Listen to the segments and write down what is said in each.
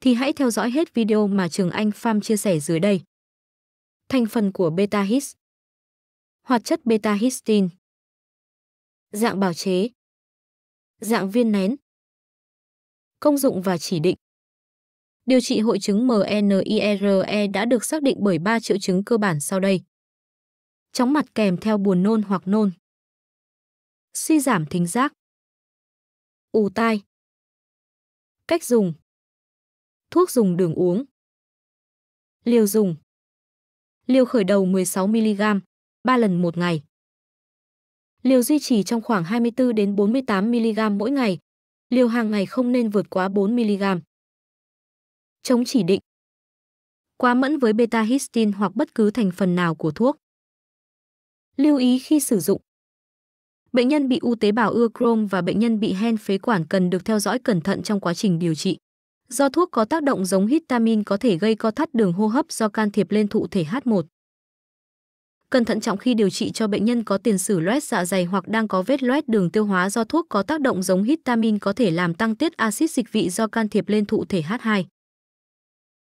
thì hãy theo dõi hết video mà Trường Anh Pham chia sẻ dưới đây. Thành phần của beta his Hoạt chất beta histine Dạng bào chế Dạng viên nén Công dụng và chỉ định Điều trị hội chứng MNIRE đã được xác định bởi 3 triệu chứng cơ bản sau đây. Chóng mặt kèm theo buồn nôn hoặc nôn. Suy giảm thính giác. ù tai. Cách dùng thuốc dùng đường uống. Liều dùng Liều khởi đầu 16mg, 3 lần một ngày. Liều duy trì trong khoảng 24 đến 48mg mỗi ngày. Liều hàng ngày không nên vượt quá 4mg. Chống chỉ định Quá mẫn với beta histin hoặc bất cứ thành phần nào của thuốc. Lưu ý khi sử dụng Bệnh nhân bị u tế bào ưa Crohn và bệnh nhân bị hen phế quản cần được theo dõi cẩn thận trong quá trình điều trị. Do thuốc có tác động giống histamin có thể gây co thắt đường hô hấp do can thiệp lên thụ thể H1. Cần thận trọng khi điều trị cho bệnh nhân có tiền sử loét dạ dày hoặc đang có vết loét đường tiêu hóa do thuốc có tác động giống histamin có thể làm tăng tiết axit dịch vị do can thiệp lên thụ thể H2.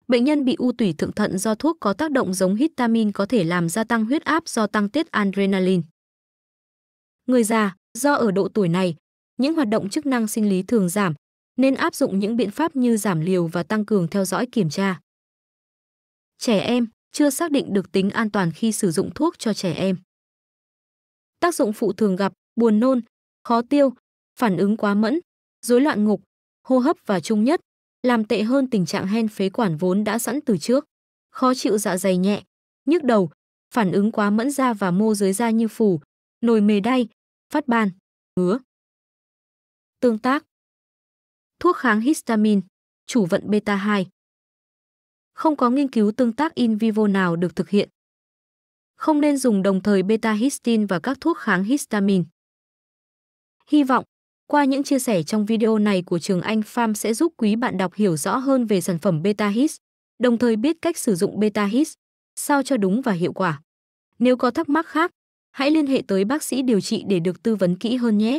Bệnh nhân bị u tủy thượng thận do thuốc có tác động giống histamin có thể làm gia tăng huyết áp do tăng tiết adrenaline. Người già, do ở độ tuổi này, những hoạt động chức năng sinh lý thường giảm, nên áp dụng những biện pháp như giảm liều và tăng cường theo dõi kiểm tra. Trẻ em chưa xác định được tính an toàn khi sử dụng thuốc cho trẻ em. Tác dụng phụ thường gặp buồn nôn, khó tiêu, phản ứng quá mẫn, rối loạn ngục, hô hấp và trung nhất, làm tệ hơn tình trạng hen phế quản vốn đã sẵn từ trước, khó chịu dạ dày nhẹ, nhức đầu, phản ứng quá mẫn da và mô dưới da như phù nồi mề đay, phát ban, ngứa. Tương tác thuốc kháng histamine, chủ vận beta 2. Không có nghiên cứu tương tác in vivo nào được thực hiện. Không nên dùng đồng thời beta histin và các thuốc kháng histamine. Hy vọng qua những chia sẻ trong video này của Trường Anh Farm sẽ giúp quý bạn đọc hiểu rõ hơn về sản phẩm beta hist, đồng thời biết cách sử dụng beta hist sao cho đúng và hiệu quả. Nếu có thắc mắc khác, hãy liên hệ tới bác sĩ điều trị để được tư vấn kỹ hơn nhé.